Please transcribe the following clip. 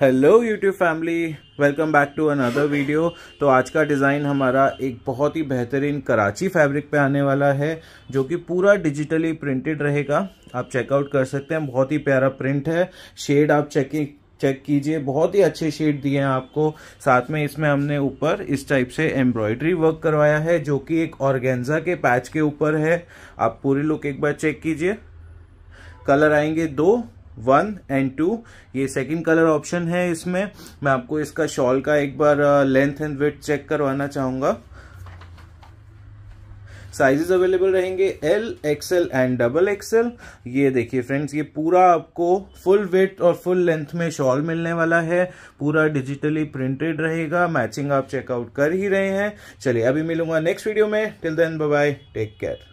hello YouTube family welcome back to another video तो आज का डिज़ाइन हमारा एक बहुत ही बेहतरीन कराची फैब्रिक पे आने वाला है जो कि पूरा डिजिटली प्रिंटेड रहेगा आप चेकआउट कर सकते हैं बहुत ही प्यारा प्रिंट है शेड आप चेकिंग चेक कीजिए बहुत ही अच्छे शेड दिए हैं आपको साथ में इसमें हमने ऊपर इस टाइप से एम्ब्रॉयडरी वर्क करवाया है जो कि एक ऑर्गेंजा के पैच के ऊपर है आप पूरी लुक एक बार चेक कीजिए कलर आएंगे दो वन एंड टू ये सेकंड कलर ऑप्शन है इसमें मैं आपको इसका शॉल का एक बार लेंथ एंड वेथ चेक करवाना चाहूंगा साइजेस अवेलेबल रहेंगे L XL and double XL ये देखिए फ्रेंड्स ये पूरा आपको फुल वेथ और फुल लेंथ में शॉल मिलने वाला है पूरा डिजिटली प्रिंटेड रहेगा मैचिंग आप चेकआउट कर ही रहे हैं चलिए अभी मिलूंगा नेक्स्ट वीडियो में till then bye take care